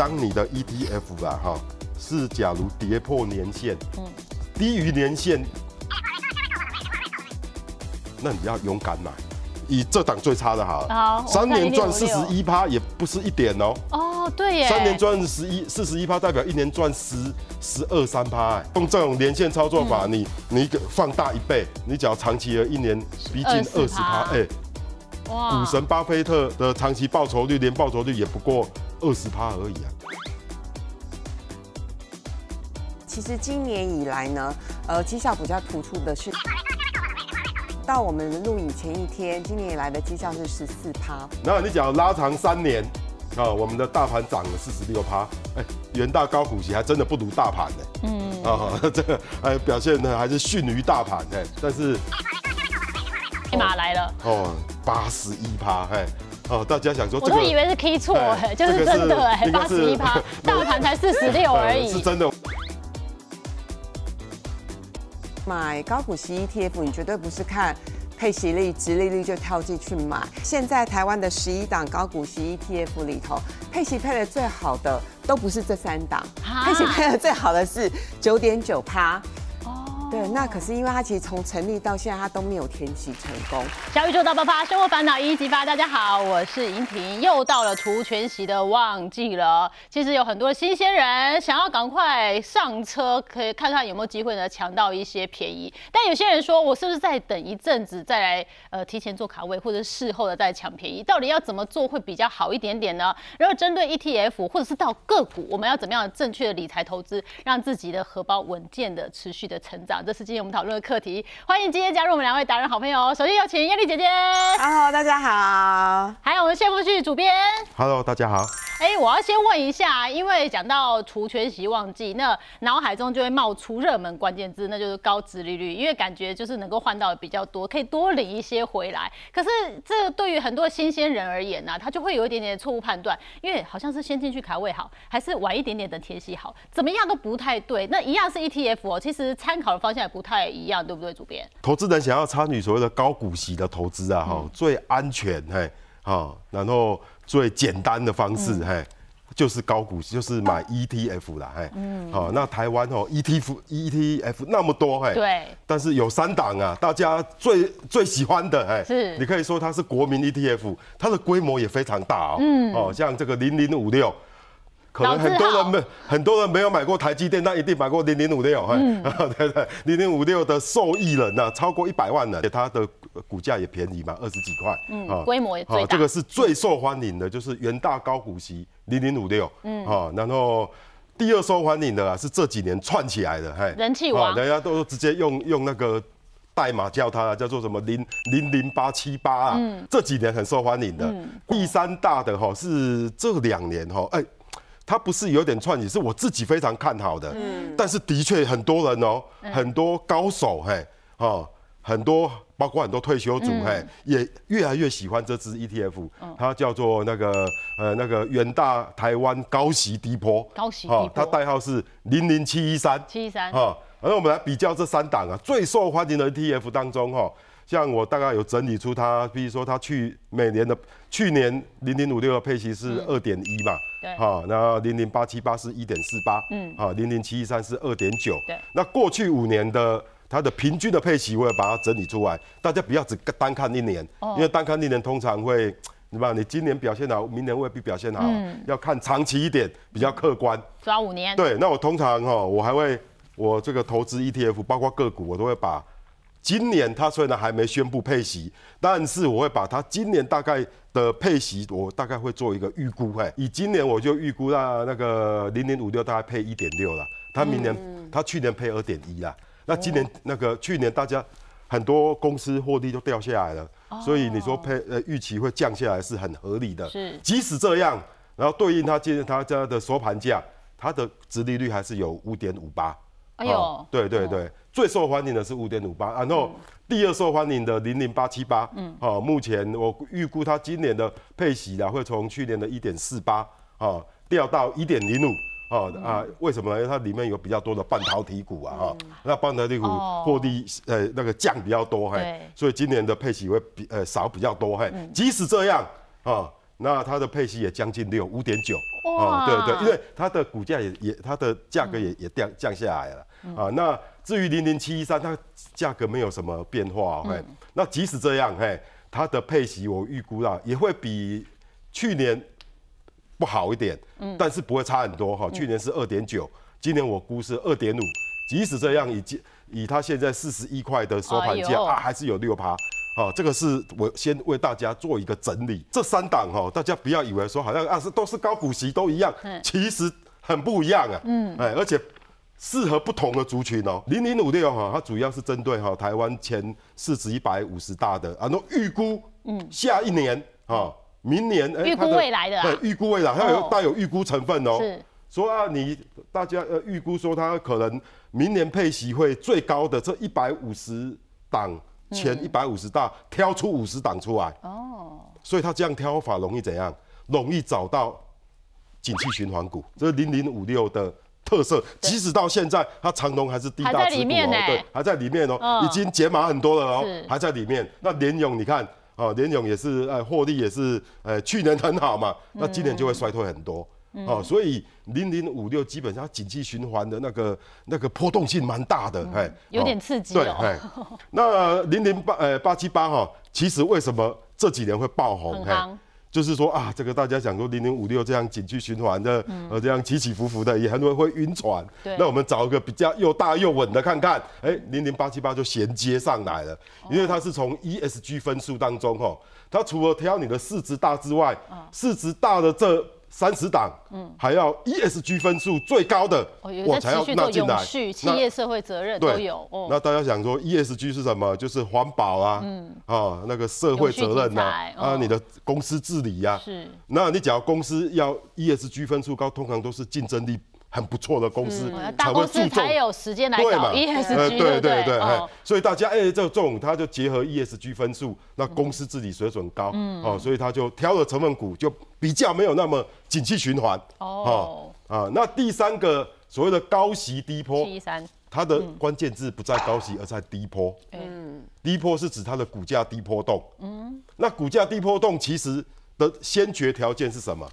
当你的 ETF 吧，哈，是假如跌破年嗯，低于年限，那你要勇敢买。以这档最差的哈，三年赚四十一趴，也不是一点哦。哦，对耶，三年赚十一四十一趴，代表一年赚十十二三趴。用这种年线操作法，你你放大一倍，你只要长期的一年逼近二十趴，哎，哇！股神巴菲特的长期报酬率，连报酬率也不过。二十趴而已啊！其实今年以来呢，呃，绩效比较突出的是，到我们录影前一天，今年以来的绩效是十四趴。那你讲拉长三年，啊，我们的大盘涨了四十六趴，哎，元大高股息还真的不如大盘呢。嗯。啊，这个哎表现呢还是逊于大盘呢，但是黑马来了，哦，八十一趴嘿。哦，大家想说我都以为是 K 错，就是真的，八十一 趴，大盘才四十六而已。是真的。买高股息 ETF，你绝对不是看配息率、殖利率就跳进去买。现在台湾的十一档高股息 ETF 里头，配息配的最好的都不是这三档，配息配的最好的是九点九趴。对，那可是因为它其实从成立到现在，它都没有填息成功。小宇宙大爆发，生活烦恼一一激发。大家好，我是莹婷，又到了除全息的旺季了。其实有很多新鲜人想要赶快上车，可以看看有没有机会呢，抢到一些便宜。但有些人说，我是不是再等一阵子再来？呃，提前做卡位，或者事后的再抢便宜，到底要怎么做会比较好一点点呢？然后针对 ETF 或者是到个股，我们要怎么样正确的理财投资，让自己的荷包稳健的持续的成长？这是今天我们讨论的课题，欢迎今天加入我们两位达人好朋友。首先有请艳丽姐姐，Hello，大家好。还有我们谢富旭主编，Hello，大家好。哎，我要先问一下，因为讲到除全息旺季，那脑海中就会冒出热门关键字，那就是高殖利率，因为感觉就是能够换到比较多，可以多领一些回来。可是这对于很多新鲜人而言呢，他就会有一点点错误判断，因为好像是先进去卡位好，还是晚一点点等填息好，怎么样都不太对。那一样是 ETF 哦，其实参考的方。而且不太一样，对不对，主编？投资人想要参与所谓的高股息的投资啊，哈，最安全，嘿，啊，然后最简单的方式，嘿，就是高股息，就是买 ETF 啦，嘿，嗯，好，那台湾哦，ETF，ETF 那么多，嘿，对，但是有三档啊，大家最最喜欢的，嘿，是你可以说它是国民 ETF，它的规模也非常大哦，嗯，哦，像这个零零五六。可能很多人没很多人没有买过台积电，但一定买过零零五六，嗯，对对，零零五六的受益人啊，超过一百万的，它的股价也便宜嘛，二十几块，嗯，规模也最，这个是最受欢迎的，就是元大高股息零零五六，嗯，啊，然后第二受欢迎的啊，是这几年串起来的，嗨，人气王，人家都直接用用那个代码叫它叫做什么零零零八七八啊，嗯，这几年很受欢迎的，第三大的哈是这两年哈，哎。它不是有点串起，是我自己非常看好的。嗯，但是的确很多人哦，很多高手嘿，哈，很多包括很多退休族嘿，也越来越喜欢这支 ETF。它叫做那个呃那个远大台湾高息低波，高息它代号是零零七一三。七一三哈，而我们来比较这三档啊最受欢迎的 ETF 当中哈。像我大概有整理出它，比如说它去每年的去年零零五六的配息是二点一嘛，对，哈，然后零零八七八是一点四八，嗯，啊，零零七一三是二点九，对，那过去五年的它的平均的配息，我也把它整理出来，大家不要只单看一年，因为单看一年通常会，你嘛，你今年表现好，明年未必表现好，要看长期一点比较客观，抓五年，对，那我通常哈，我还会我这个投资 ETF，包括个股，我都会把。今年它虽然还没宣布配息，但是我会把它今年大概的配息，我大概会做一个预估。哎，以今年我就预估那那个零零五六大概配一点六了。它明年，它去年配二点一了。那今年那个去年大家很多公司获利都掉下来了，所以你说配呃预期会降下来是很合理的。是，即使这样，然后对应它今天它家的收盘价，它的殖利率还是有五点五八。哎呦，对对对。最受欢迎的是五点五八，然后第二受欢迎的零零八七八。嗯，好，目前我预估它今年的配息啊，会从去年的一点四八啊，掉到一点零五啊啊？为什么？因为它里面有比较多的半导体股啊哈。那半导体股获利呃那个降比较多嘿，所以今年的配息会比呃少比较多嘿。即使这样啊，那它的配息也将近六五点九。哦，对对，因为它的股价也也它的价格也也降降下来了啊那。至于零零七一三，它价格没有什么变化，哎，那即使这样，嘿，它的配息我预估到也会比去年不好一点，嗯，但是不会差很多哈。去年是二点九，今年我估是二点五。即使这样，以以它现在四十一块的收盘价啊，还是有六趴。好，这个是我先为大家做一个整理。这三档哈，大家不要以为说好像啊是都是高股息都一样，其实很不一样啊。嗯，哎，而且。适合不同的族群哦。零零五六哈，它主要是针对哈台湾前市值一百五十大的，啊，那预估，嗯，下一年哈，明年预估未来的，对，预估未来它有带有预估成分哦。所说啊，你大家呃预估说它可能明年配息会最高的这一百五十档前一百五十大挑出五十档出来哦。所以它这样挑法容易怎样？容易找到景气循环股。这是零零五六的。特色，即使到现在，它长隆还是低大持股哦，对，还在里面哦，已经解码很多了哦，还在里面。那联勇你看，啊，联勇也是，呃，获利也是，呃，去年很好嘛，那今年就会衰退很多，哦，所以零零五六基本上景气循环的那个那个波动性蛮大的，哎，有点刺激哦。对，哎，那零零八呃八七八哈，其实为什么这几年会爆红？就是说啊，这个大家想说零零五六这样进去循环的，呃，这样起起伏伏的也很多会晕船。那我们找一个比较又大又稳的看看。哎，零零八七八就衔接上来了，因为它是从 ESG 分数当中哈，它除了挑你的市值大之外，市值大的这。三十档，嗯，还要 E S G 分数最高的，我才要纳进来。企业社会责任都有。那大家想说 E S G 是什么？就是环保啊，嗯啊，那个社会责任呐，啊，你的公司治理呀。是。那你只要公司要 E S G 分数高，通常都是竞争力。很不错的公司才会注才有时间来找 E S G 对对对，所以大家哎，这种他就结合 E S G 分数，那公司自己水准高，哦，所以他就挑的成分股就比较没有那么景气循环。哦，啊，那第三个所谓的高息低波，它的关键字不在高息，而在低波。嗯，低波是指它的股价低波动。嗯，那股价低波动其实的先决条件是什么？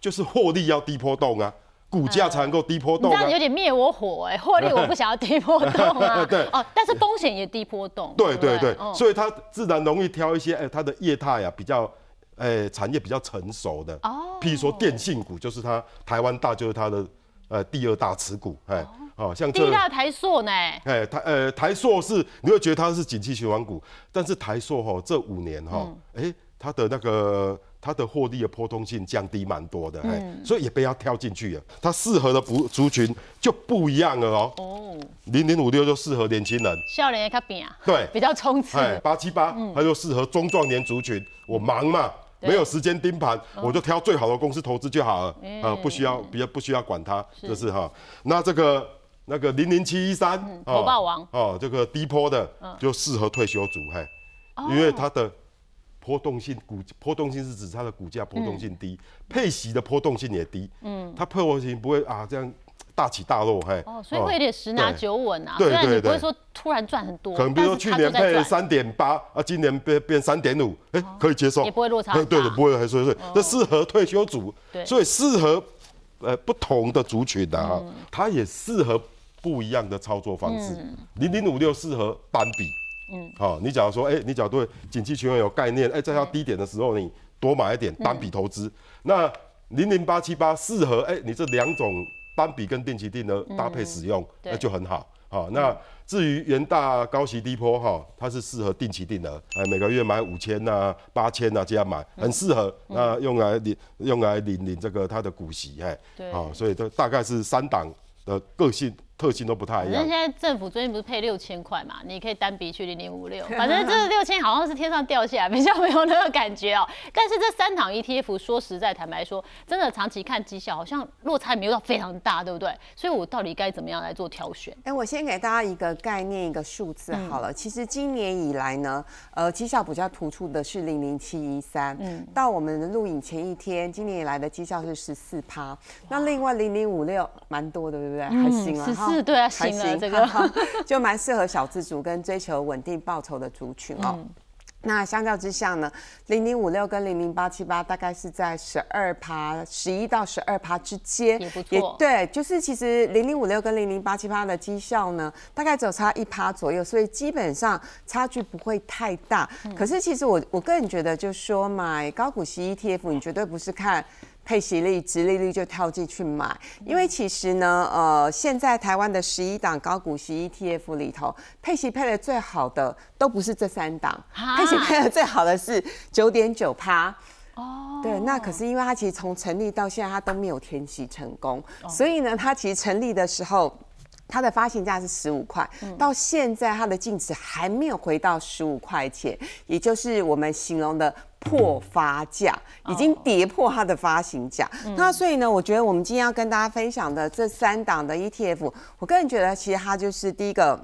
就是获利要低波动啊。股价才能够低波动，这样有点灭我火哎！获利我不想要低波动啊，对哦，但是风险也低波动，对对对，所以它自然容易挑一些哎，它的业态啊比较，哎产业比较成熟的哦，譬如说电信股就是它，台湾大就是它的呃第二大持股哎，哦像第一大台塑呢，哎台呃台塑是你会觉得它是景气循环股，但是台塑哈这五年哈哎它的那个。它的获利的波动性降低蛮多的，所以也被它跳进去了。它适合的族族群就不一样了哦。哦。零零五六就适合年轻人，脸也他便啊，对，比较充刺。哎，八七八，它就适合中壮年族群。我忙嘛，没有时间盯盘，我就挑最好的公司投资就好了啊，不需要，不要，不需要管它，就是哈。那这个那个零零七一三，投爆王哦，这个低波的就适合退休族，嘿，因为它的。波动性股波动性是指它的股价波动性低，配息的波动性也低。嗯，它波动不会啊这样大起大落，嘿，哦，所以会有点十拿九稳啊。对对对，不会说突然赚很多，可能比如说去年配三点八，啊，今年变变三点五，哎，可以接受，也不会落差。对的，不会还说这适合退休族，对，所以适合呃不同的族群的啊，它也适合不一样的操作方式。零零五六适合单比。嗯，好，你假如说，哎，你假如对景气循环有概念，哎，在它低点的时候，你多买一点单笔投资。那零零八七八适合，哎，你这两种单笔跟定期定额搭配使用，那就很好。好，那至于元大高息低坡哈，它是适合定期定额，哎，每个月买五千呐、八千呐这样买，很适合。那用来领，用来领领这个它的股息，哎，对，啊，所以这大概是三档的个性。特性都不太一样。那现在政府最近不是配六千块嘛，你可以单笔去零零五六。反正这六千好像是天上掉下来，比较没有那个感觉哦。但是这三档 ETF，说实在、坦白说，真的长期看绩效，好像落差没有到非常大，对不对？所以我到底该怎么样来做挑选？哎，我先给大家一个概念，一个数字好了。其实今年以来呢，呃，绩效比较突出的是零零七一三，嗯，到我们的录影前一天，今年以来的绩效是十四趴。那另外零零五六蛮多的，对不对？还行啊。是，对啊，行啊，这个 就蛮适合小资族跟追求稳定报酬的族群哦。那相较之下呢，零零五六跟零零八七八大概是在十二趴、十一到十二趴之间，也不错。对，就是其实零零五六跟零零八七八的绩效呢，大概只有差一趴左右，所以基本上差距不会太大。可是其实我我个人觉得，就是说买高股息 ETF，你绝对不是看。配息率、直利率就跳进去买，因为其实呢，呃，现在台湾的十一档高股息 ETF 里头，配息配的最好的都不是这三档，配息配的最好的是九点九趴。哦，对，那可是因为它其实从成立到现在，它都没有填息成功，所以呢，它其实成立的时候，它的发行价是十五块，到现在它的净值还没有回到十五块钱，也就是我们形容的。破发价已经跌破它的发行价，那所以呢，我觉得我们今天要跟大家分享的这三档的 ETF，我个人觉得其实它就是第一个。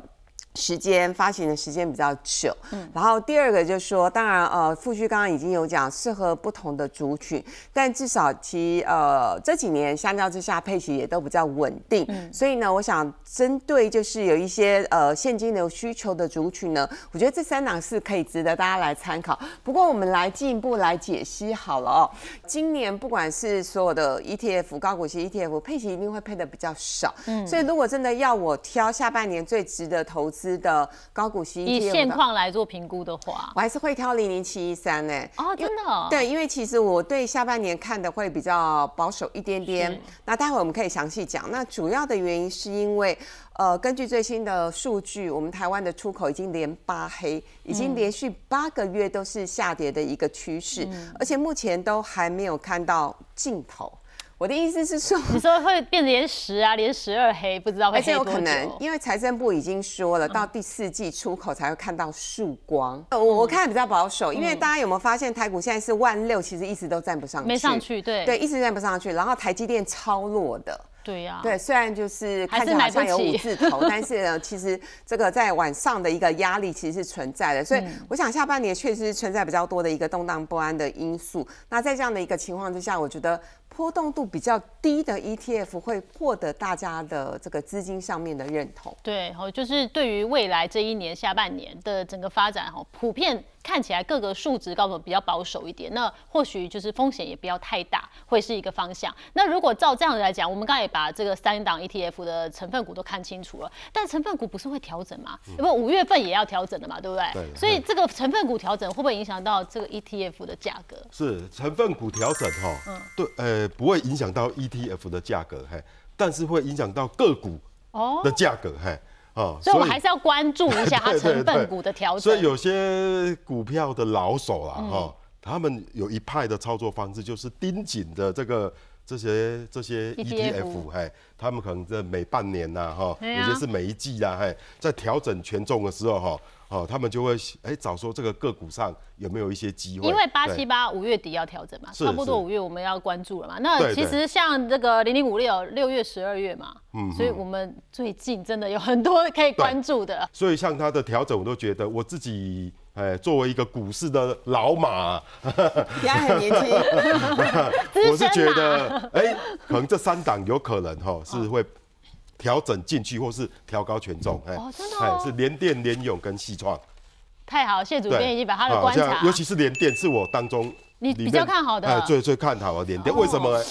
时间发行的时间比较久，嗯，然后第二个就是说，当然，呃，富旭刚刚已经有讲，适合不同的族群，但至少其呃这几年相较之下，配息也都比较稳定，嗯，所以呢，我想针对就是有一些呃现金流需求的族群呢，我觉得这三档是可以值得大家来参考。不过我们来进一步来解析好了哦，今年不管是所有的 ETF 高股息 ETF，配息一定会配的比较少，嗯，所以如果真的要我挑下半年最值得投资。的高股息，以现况来做评估的话，我还是会挑零零七一三呢。哦，真的？对，因为其实我对下半年看的会比较保守一点点。那待会我们可以详细讲。那主要的原因是因为，呃，根据最新的数据，我们台湾的出口已经连八黑，已经连续八个月都是下跌的一个趋势，而且目前都还没有看到尽头。我的意思是说，你说会变连十啊，连十二黑，不知道会黑而且有可能，因为财政部已经说了，到第四季出口才会看到曙光。我我看比较保守，因为大家有没有发现台股现在是万六，其实一直都站不上，去，没上去，对，对，一直站不上去。然后台积电超弱的，对呀，对，虽然就是看起来有五字头，但是呢，其实这个在晚上的一个压力其实是存在的。所以我想下半年确实存在比较多的一个动荡不安的因素。那在这样的一个情况之下，我觉得。波动度比较低的 ETF 会获得大家的这个资金上面的认同。对，哦，就是对于未来这一年下半年的整个发展，哈，普遍看起来各个数值，告诉我比较保守一点，那或许就是风险也不要太大，会是一个方向。那如果照这样来讲，我们刚才把这个三档 ETF 的成分股都看清楚了，但成分股不是会调整吗？为五月份也要调整的嘛，对不对？对。所以这个成分股调整会不会影响到这个 ETF 的价格？是成分股调整，哈，嗯，对，诶。不会影响到 ETF 的价格，嘿，但是会影响到个股的价格，嘿，啊，所以我还是要关注，一下 它成分股的调整。所以有些股票的老手啦，哈，他们有一派的操作方式，就是盯紧的这个。这些这些 ETF，哎，他们可能这每半年呐，哈，或者是每一季啊，哎，在调整权重的时候，哈，哦，他们就会哎找说这个个股上有没有一些机会。因为八七八五月底要调整嘛，差不多五月我们要关注了嘛。那其实像这个零零五六六月十二月嘛，嗯，所以我们最近真的有很多可以关注的。所以像它的调整，我都觉得我自己。哎，作为一个股市的老马，你 还很年轻，我是觉得哎，可能这三档有可能哈是会调整进去，或是调高权重哎，哎，是联电、联勇跟细创，太好，谢主编已经把他的观察，尤其是联电是我当中你比较看好的，哎，最最看好的联电，为什么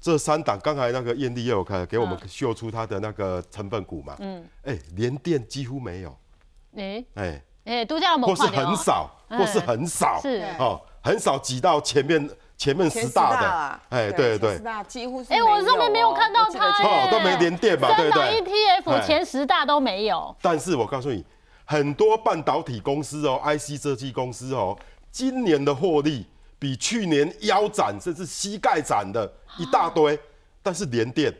这三档？刚才那个艳丽又看，给我们秀出他的那个成分股嘛，嗯，哎，联电几乎没有，哎，哎。哎，都是很少，或是很少，哦，很少挤到前面前面十大的，哎，对对对，几乎哎，我这边没有看到它哦，都没连电嘛，对对对？ETF 前十大都没有。但是我告诉你，很多半导体公司哦，IC 设计公司哦，今年的获利比去年腰斩，甚至膝盖斩的一大堆，但是连电，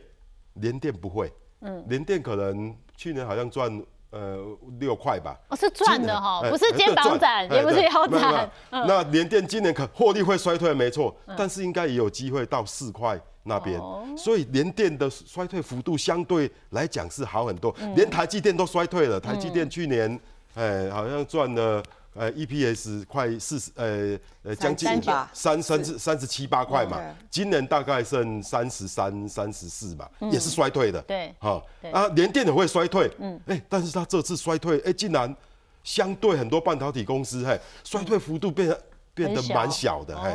连电不会，嗯，连电可能去年好像赚。呃，六块吧，哦，是赚的哈，不是肩膀展，也不是腰斩。那联电今年可获利会衰退，没错，但是应该也有机会到四块那边，所以连电的衰退幅度相对来讲是好很多。连台积电都衰退了，台积电去年哎好像赚了。呃，EPS 快四十，呃，呃，将近三三十三十七八块嘛，今年大概剩三十三三十四嘛，也是衰退的，对，哈，啊，连电也会衰退，嗯，哎，但是他这次衰退，哎，竟然相对很多半导体公司，嘿，衰退幅度变得变得蛮小的，嘿，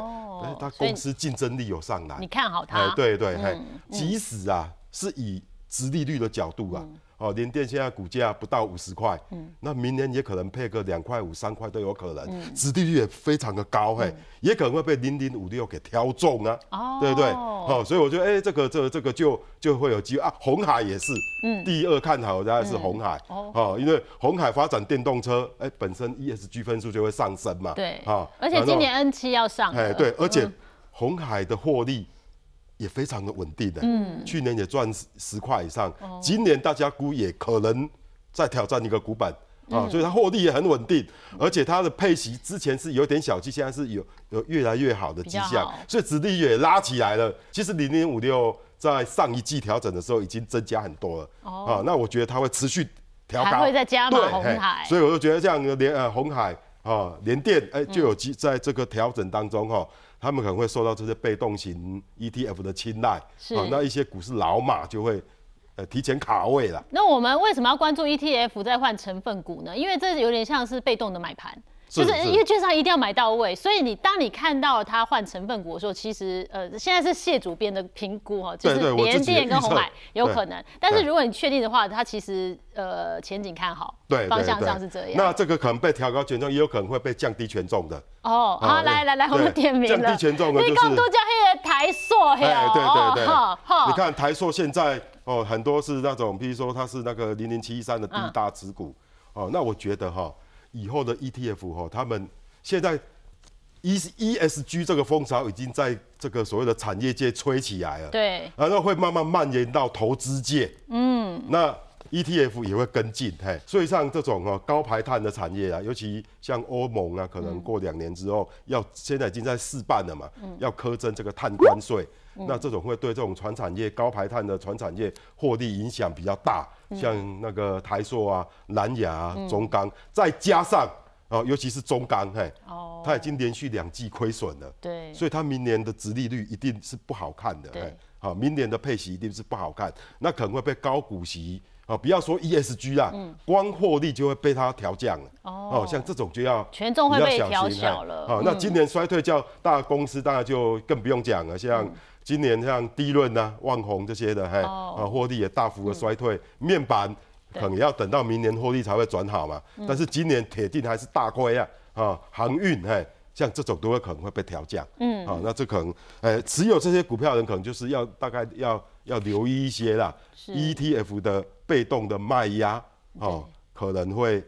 他公司竞争力有上来，你看好他，对对，嘿，即使啊，是以殖利率的角度啊。哦，宁电现在股价不到五十块，那明年也可能配个两块五、三块都有可能，嗯，市率也非常的高，嘿，也可能会被零零五六给挑中啊，对不对？好，所以我觉得，哎，这个、这、这个就就会有机会啊。红海也是，嗯，第二看好的然是红海，哦，因为红海发展电动车，哎，本身 ESG 分数就会上升嘛，对，啊，而且今年 N 七要上，哎，对，而且红海的获利。也非常的稳定的，嗯，去年也赚十块以上，今年大家估也可能在挑战一个股本啊，所以它获利也很稳定，而且它的配息之前是有点小低，现在是有有越来越好的迹象，所以殖利率也拉起来了。其实零零五六在上一季调整的时候已经增加很多了，啊，那我觉得它会持续调高，还会再加吗？红海，所以我就觉得这样连呃红海。啊，联电哎，就有在在这个调整当中哈，他们可能会受到这些被动型 ETF 的青睐。是那一些股市老马就会呃提前卡位了。那我们为什么要关注 ETF 在换成分股呢？因为这有点像是被动的买盘。就是因为券商一定要买到位，所以你当你看到它换成分股的时候，其实呃，现在是谢主编的评估哈，就是联电跟红海有可能，但是如果你确定的话，它其实呃前景看好，对，方向上是这样。那这个可能被调高权重，也有可能会被降低权重的。哦，好，来来来，我们点名了。降低权重的是，刚刚都讲台塑，对对对，你看台塑现在哦，很多是那种，比如说它是那个零零七三的第一大持股，哦，那我觉得哈。以后的 ETF 哈，他们现在 E ESG 这个风潮已经在这个所谓的产业界吹起来了，对，然后会慢慢蔓延到投资界，嗯，那。ETF 也会跟进，嘿，所以像这种啊高排碳的产业啊，尤其像欧盟啊，可能过两年之后要现在已经在试办了嘛，要苛征这个碳关税，那这种会对这种船产业高排碳的船产业获利影响比较大，像那个台塑啊、蓝牙、啊、中钢，再加上啊，尤其是中钢，嘿，哦，它已经连续两季亏损了，对，所以它明年的殖利率一定是不好看的，对，好，明年的配息一定是不好看，那可能会被高股息。啊，不要说 ESG 啊，光获利就会被它调降了。哦，像这种就要权重会被调小了。啊，那今年衰退，较大公司当然就更不用讲了。像今年像低润呐、万虹这些的，嘿，啊，获利也大幅的衰退。面板可能要等到明年获利才会转好嘛。但是今年铁定还是大亏啊。啊，航运，嘿，像这种都会可能会被调降。嗯，啊，那这可能，哎，持有这些股票的人可能就是要大概要要留意一些啦。E T F 的。被动的卖压哦，可能会。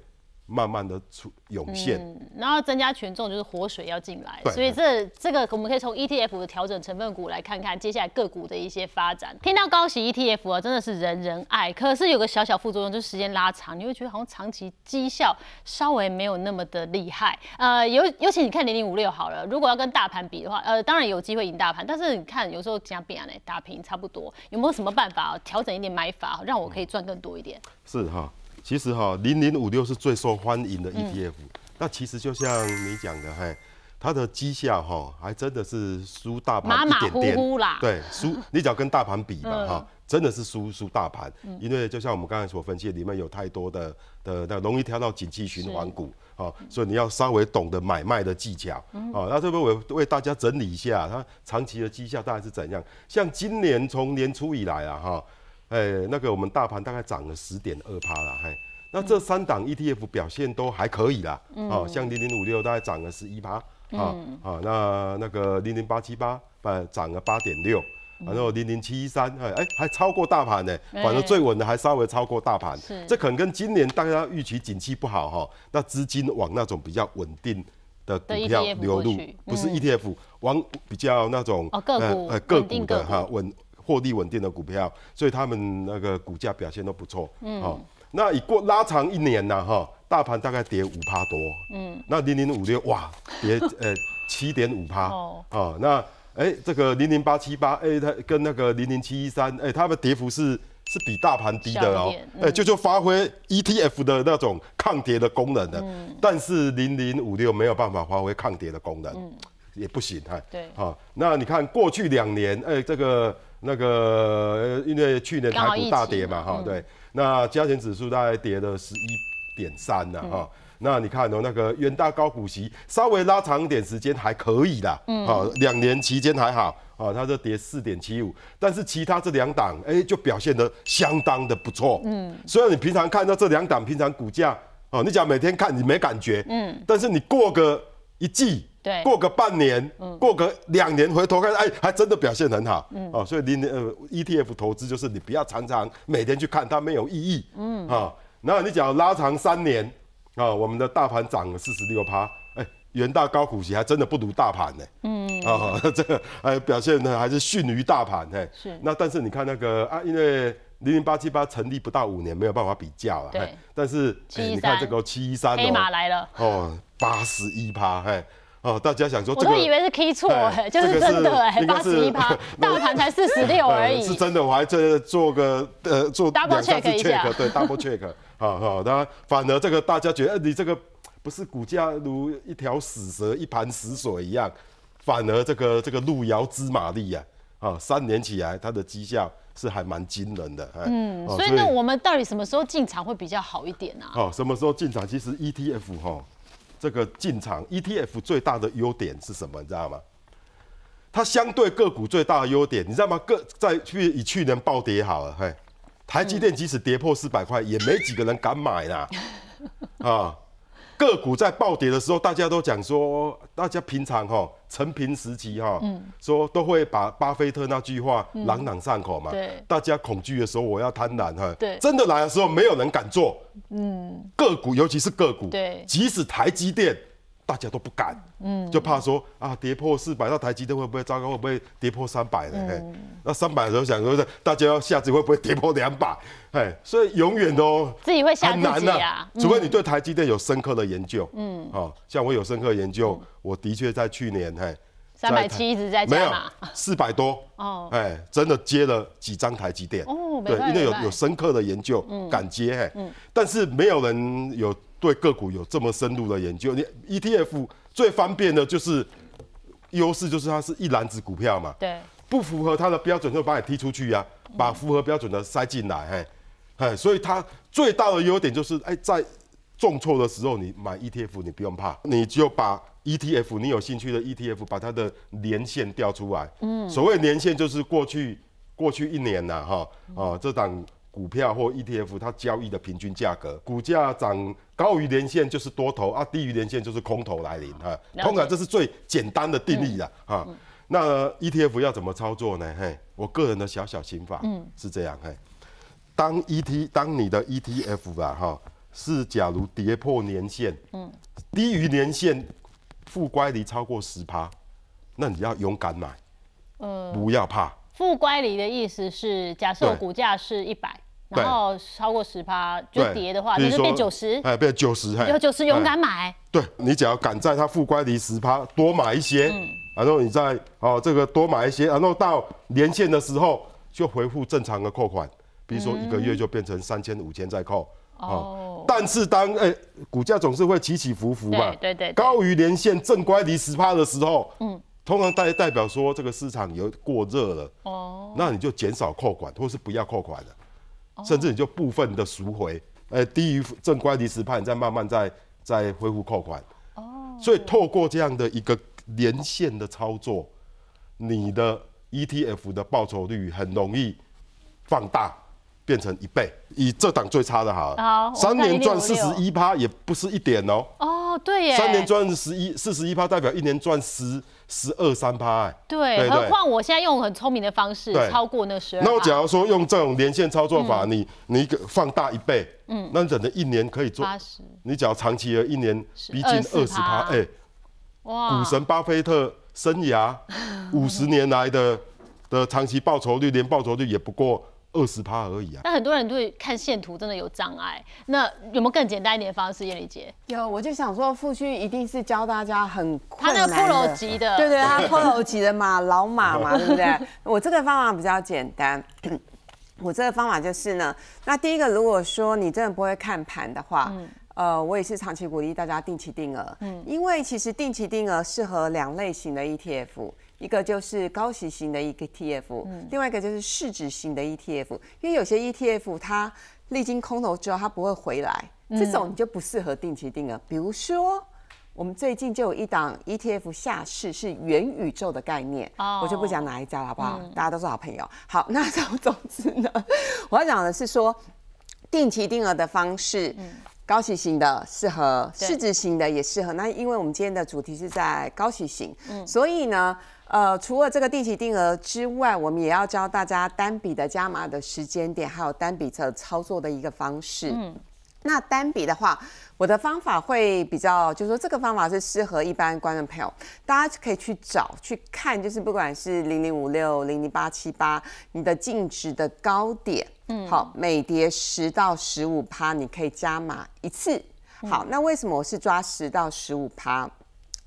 慢慢的出涌现，然后增加权重就是活水要进来，所以这这个我们可以从 ETF 的调整成分股来看看接下来个股的一些发展。听到高息 ETF 啊，真的是人人爱，可是有个小小副作用，就是时间拉长，你会觉得好像长期绩效稍微没有那么的厉害。呃，尤尤其你看零零五六好了，如果要跟大盘比的话，呃，当然有机会赢大盘，但是你看有时候加变呢，打平差不多，有没有什么办法啊？调整一点买法，让我可以赚更多一点？是哈。其实哈，零零五六是最受欢迎的 ETF。那其实就像你讲的，嘿，它的绩效哈，还真的是输大盘。马马虎虎啦。对，输。你只要跟大盘比吧，哈，真的是输输大盘。因为就像我们刚才所分析，里面有太多的的那容易挑到景气循环股啊，所以你要稍微懂得买卖的技巧啊。那这边我为大家整理一下，它长期的绩效大概是怎样？像今年从年初以来啊，哈。哎，那个我们大盘大概涨了十点二趴啦，嗨，那这三档 ETF 表现都还可以啦，嗯，像零零五六大概涨了十一趴，啊啊，那那个零零八七八，呃涨了八点六，然后零零七一三，哎哎，还超过大盘呢，反正最稳的还稍微超过大盘，这可能跟今年大家预期景气不好哈，那资金往那种比较稳定的股票流入，不是 ETF 往比较那种哦个股，个股的哈稳。获利稳定的股票，所以他们那个股价表现都不错。嗯，好，那已过拉长一年了哈，大盘大概跌五趴多。嗯，那零零五六哇，跌呃七点五趴。哦，啊，那哎这个零零八七八，哎它跟那个零零七一三，哎它们跌幅是是比大盘低的哦。哎就就发挥 ETF 的那种抗跌的功能的，但是零零五六没有办法发挥抗跌的功能，嗯，也不行哈。对，好，那你看过去两年，哎这个。那个因为去年台股大跌嘛，哈，对，那加权指数大概跌了十一点三呢，哈，那你看哦，那个远大高股息稍微拉长一点时间还可以啦，嗯，啊，两年期间还好，啊，它就跌四点七五，但是其他这两档，哎，就表现得相当的不错，嗯，虽然你平常看到这两档平常股价，哦，你讲每天看你没感觉，嗯，但是你过个一季。对，过个半年，过个两年，回头看，哎，还真的表现很好，哦，所以零零呃 ETF 投资就是你不要常常每天去看它没有意义，嗯啊，后你要拉长三年，啊，我们的大盘涨了四十六趴，哎，元大高股息还真的不如大盘呢，嗯啊，这个哎表现呢还是逊于大盘，哎，是，那但是你看那个啊，因为零零八七八成立不到五年，没有办法比较了，但是你看这个七一三黑马来了，哦，八十一趴，嘿。哦，大家想说，我都以为是 K e y 错，就是真的哎，八十一 趴，大盘才四十六而已，是真的。我还在做个呃做 double check 可以讲，对 double check 好 好，那反而这个大家觉得你这个不是股价如一条死蛇、一盘死水一样，反而这个这个路遥知马力呀，啊，三年起来它的绩效是还蛮惊人的。嗯，所以呢，我们到底什么时候进场会比较好一点呢？哦，什么时候进场？其实 ETF 哈。这个进场 ETF 最大的优点是什么？你知道吗？它相对个股最大的优点，你知道吗？个在去以去年暴跌好了，嘿，台积电即使跌破四百块，也没几个人敢买啦。啊。个股在暴跌的时候，大家都讲说，大家平常哈，成平时期哈，说都会把巴菲特那句话朗朗上口嘛。对，大家恐惧的时候我要贪婪哈。对，真的来的时候没有人敢做。嗯，个股尤其是个股，对，即使台积电。大家都不敢，嗯，就怕说啊，跌破四百，那台积电会不会糟糕？会不会跌破三百呢？那三百的时候想说，是大家要下次会不会跌破两百？哎，所以永远都自己会想自己啊，除非你对台积电有深刻的研究，嗯，好，像我有深刻的研究，我的确在去年，嘿。三百七一直在没有四百多哦，哎，真的接了几张台积电哦，对，因为有有深刻的研究，敢接，嗯，但是没有人有对个股有这么深入的研究，你 ETF 最方便的就是优势就是它是一篮子股票嘛，对，不符合它的标准就把你踢出去呀，把符合标准的塞进来，哎，哎，所以它最大的优点就是，哎，在。重挫的时候，你买 ETF 你不用怕，你就把 ETF 你有兴趣的 ETF 把它的年限调出来。嗯，所谓年限就是过去过去一年呐，哈啊这档股票或 ETF 它交易的平均价格，股价涨高于年限就是多头啊，低于年限就是空头来临哈。通常这是最简单的定义了哈。那 ETF 要怎么操作呢？嘿，我个人的小小心法，嗯，是这样嘿。当 ET 当你的 ETF 吧哈。是，假如跌破年限，嗯，低于年限负乖离超过十趴，那你要勇敢买，嗯，不要怕。负乖离的意思是，假设股价是一百，然后超过十趴就跌的话，就变九十，哎，变九十，嘿，有九十，勇敢买。对，你只要敢在它负乖离十趴多买一些，嗯，然后你再哦这个多买一些，然后到年限的时候就回复正常的扣款，比如说一个月就变成三千五千再扣。哦，但是当诶股价总是会起起伏伏嘛，对对，高于连线正乖离十帕的时候，嗯，通常代代表说这个市场有过热了，哦，那你就减少扣款，或是不要扣款了，甚至你就部分的赎回，诶，低于正乖离十帕，你再慢慢再再恢复扣款，哦，所以透过这样的一个连线的操作，你的 ETF 的报酬率很容易放大。变成一倍，以这档最差的好，三年赚四十一趴，也不是一点哦。哦，对耶。三年赚十一四十一趴，代表一年赚十十二三趴。对，何况我现在用很聪明的方式超过那十二。那我假如说用这种连线操作法，你你放大一倍，嗯，那整的一年可以做八十。你只要长期的，一年逼近二十趴，哎。哇。股神巴菲特生涯 五十年来的的长期报酬率，连报酬率也不过。二十趴而已啊！那很多人对看线图真的有障碍，那有没有更简单一点的方式？叶丽姐，有，我就想说，付旭一定是教大家很困难的。他那骷级的，对对，他骷髅级的嘛，老马嘛，对不对？我这个方法比较简单，我这个方法就是呢，那第一个，如果说你真的不会看盘的话，呃，我也是长期鼓励大家定期定额，嗯，因为其实定期定额适合两类型的 ETF。一个就是高息型的 ETF，另外一个就是市值型的 ETF。因为有些 ETF 它历经空头之后，它不会回来，这种你就不适合定期定额。比如说，我们最近就有一档 ETF 下市，是元宇宙的概念，我就不讲哪一家了，好不好？大家都是好朋友。好，那总之呢，我要讲的是说，定期定额的方式。高息型的适合，市值型的也适合。那因为我们今天的主题是在高息型，所以呢，呃，除了这个定期定额之外，我们也要教大家单笔的加码的时间点，还有单笔的操作的一个方式。嗯。那单笔的话，我的方法会比较，就是说这个方法是适合一般观众朋友，大家可以去找去看，就是不管是零零五六、零零八七八，你的净值的高点，嗯，好，每跌十到十五趴，你可以加码一次。好，那为什么我是抓十到十五趴？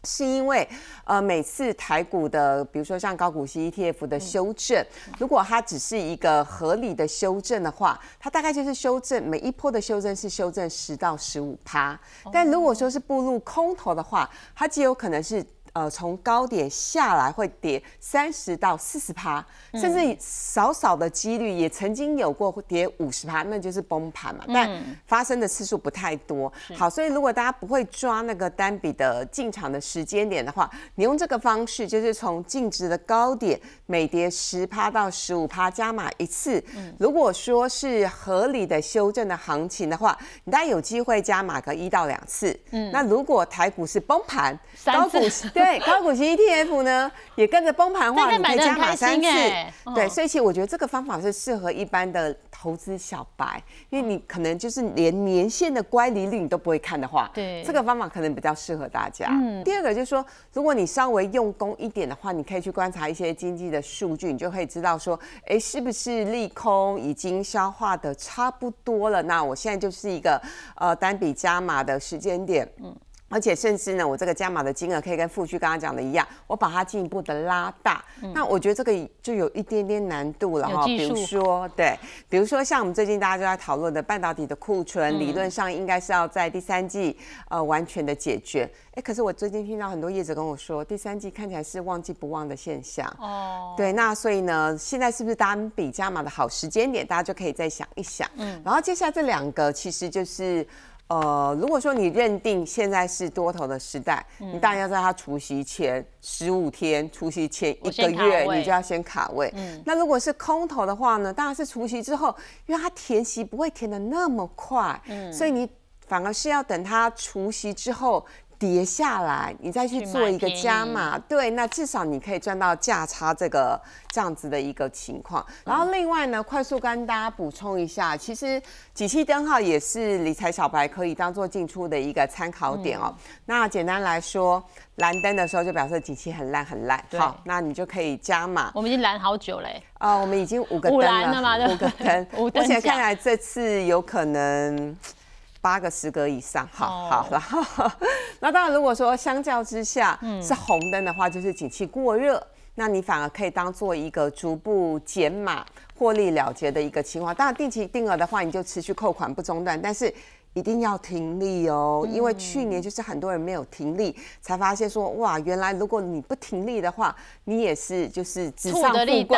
是因为，呃，每次台股的，比如说像高股息 ETF 的修正，如果它只是一个合理的修正的话，它大概就是修正每一波的修正是修正十到十五趴，但如果说是步入空头的话，它极有可能是。呃，从高点下来会跌三十到四十趴，甚至少少的几率也曾经有过会跌五十趴，那就是崩盘嘛。但发生的次数不太多。好，所以如果大家不会抓那个单笔的进场的时间点的话，你用这个方式，就是从净值的高点每跌十趴到十五趴加码一次。如果说是合理的修正的行情的话，你大概有机会加码个一到两次。嗯。那如果台股是崩盘，高股是。对，高股息 ETF 呢也跟着崩盘化，你可以加码三次。对，所以其实我觉得这个方法是适合一般的投资小白，因为你可能就是连年限的乖离率你都不会看的话，对，这个方法可能比较适合大家。第二个就是说，如果你稍微用功一点的话，你可以去观察一些经济的数据，你就可以知道说，哎，是不是利空已经消化的差不多了？那我现在就是一个呃单笔加码的时间点。嗯。而且甚至呢，我这个加码的金额可以跟付旭刚刚讲的一样，我把它进一步的拉大。那我觉得这个就有一点点难度了哈。比如说，对，比如说像我们最近大家都在讨论的半导体的库存，理论上应该是要在第三季呃完全的解决。哎，可是我最近听到很多业者跟我说，第三季看起来是旺季不旺的现象。哦。对，那所以呢，现在是不是单比加码的好时间点？大家就可以再想一想。嗯。然后接下来这两个，其实就是。呃，如果说你认定现在是多头的时代，你大概在他除夕前十五天、除夕前一个月，你就要先卡位。那如果是空头的话呢？当然是除夕之后，因为它填席不会填的那么快，所以你反而是要等他除夕之后。叠下来，你再去做一个加码，对，那至少你可以赚到价差这个这样子的一个情况。然后另外呢，快速跟大家补充一下，其实几期灯号也是理财小白可以当做进出的一个参考点哦。那简单来说，蓝灯的时候就表示几期很烂很烂，好，那你就可以加码。我们已经蓝好久嘞。啊，我们已经五个五了五个灯，而 且看来这次有可能。八个十格以上，好好后，那当然，如果说相较之下是红灯的话，就是景气过热，那你反而可以当做一个逐步减码、获利了结的一个情况。当然，定期定额的话，你就持续扣款不中断，但是。一定要停力哦，因为去年就是很多人没有停力，才发现说哇，原来如果你不停力的话，你也是就是吐上富贵，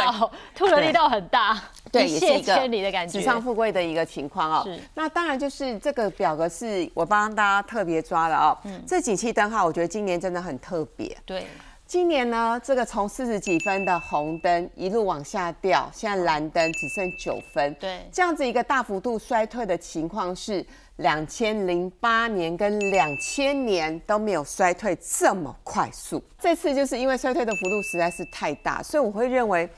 吐的 力道很大，对，一泻千里的感觉，纸上富贵的一个情况哦。那当然就是这个表格是我帮大家特别抓的哦。嗯，这几期灯号我觉得今年真的很特别，对，今年呢这个从四十几分的红灯一路往下掉，现在蓝灯只剩九分，对，这样子一个大幅度衰退的情况是。两千零八年跟两千年都没有衰退这么快速，这次就是因为衰退的幅度实在是太大，所以我会认为。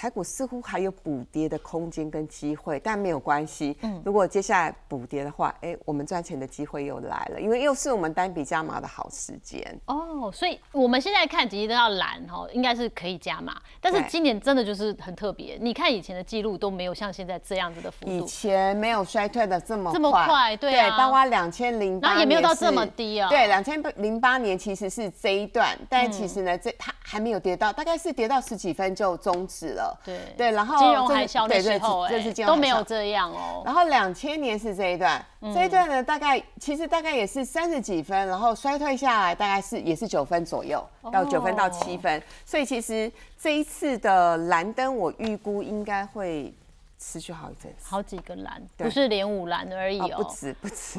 台股似乎还有补跌的空间跟机会，但没有关系。嗯，如果接下来补跌的话，哎，我们赚钱的机会又来了，因为又是我们单笔加码的好时间。哦，所以我们现在看，其实都要拦哦，应该是可以加码。但是今年真的就是很特别，你看以前的记录都没有像现在这样子的幅度，以前没有衰退的这么这么快，对，包括两千零八，也没有到这么低啊。对，两千零八年其实是这一段，但其实呢，这它还没有跌到，大概是跌到十几分就终止了。对对，然后金融海啸那时候，都没有这样哦。然后两千年是这一段，这一段呢，大概其实大概也是三十几分，然后衰退下来，大概是也是九分左右，到九分到七分。所以其实这一次的蓝灯，我预估应该会持续好一阵，好几个蓝，不是连五蓝而已哦，不止不止。